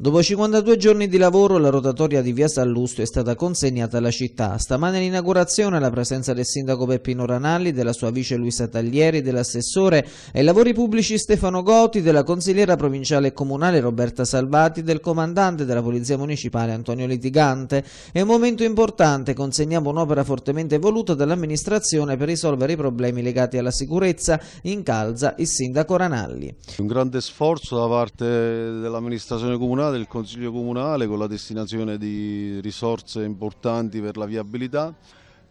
Dopo 52 giorni di lavoro la rotatoria di via Sallusto è stata consegnata alla città. Stamane l'inaugurazione la presenza del sindaco Peppino Ranalli, della sua vice Luisa Taglieri, dell'assessore ai lavori pubblici Stefano Goti, della consigliera provinciale e comunale Roberta Salvati, del comandante della Polizia Municipale Antonio Litigante. È un momento importante, consegniamo un'opera fortemente voluta dall'amministrazione per risolvere i problemi legati alla sicurezza, incalza il sindaco Ranalli. Un grande sforzo da parte dell'amministrazione comunale del Consiglio Comunale con la destinazione di risorse importanti per la viabilità,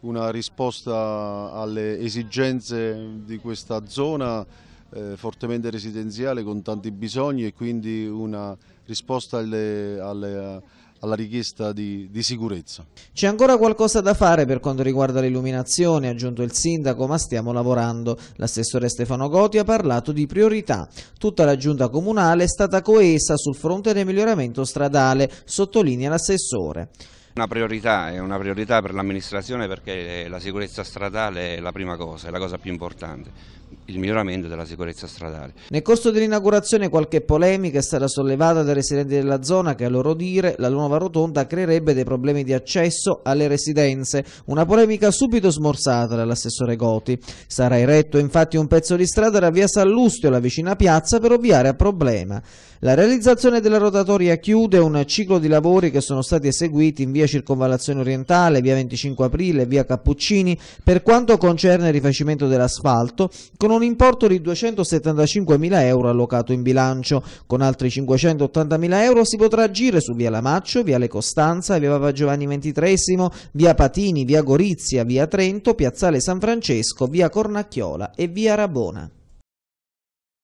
una risposta alle esigenze di questa zona eh, fortemente residenziale con tanti bisogni e quindi una risposta alle, alle alla richiesta di, di sicurezza. C'è ancora qualcosa da fare per quanto riguarda l'illuminazione, ha aggiunto il sindaco, ma stiamo lavorando. L'assessore Stefano Goti ha parlato di priorità. Tutta la giunta comunale è stata coesa sul fronte del miglioramento stradale, sottolinea l'assessore. Una priorità, è una priorità per l'amministrazione perché la sicurezza stradale è la prima cosa, è la cosa più importante il miglioramento della sicurezza stradale. Nel corso dell'inaugurazione qualche polemica è stata sollevata dai residenti della zona che a loro dire la nuova rotonda creerebbe dei problemi di accesso alle residenze, una polemica subito smorzata dall'assessore Goti. Sarà eretto infatti un pezzo di strada da via Sallustio alla vicina piazza per ovviare a problema. La realizzazione della rotatoria chiude un ciclo di lavori che sono stati eseguiti in via Circonvallazione Orientale, via 25 Aprile, via Cappuccini per quanto concerne il rifacimento dell'asfalto con un un importo di 275.000 euro allocato in bilancio. Con altri 580.000 euro si potrà agire su via Lamaccio, via Le Costanza, via Papa Giovanni XXIII, via Patini, via Gorizia, via Trento, piazzale San Francesco, via Cornacchiola e via Rabona.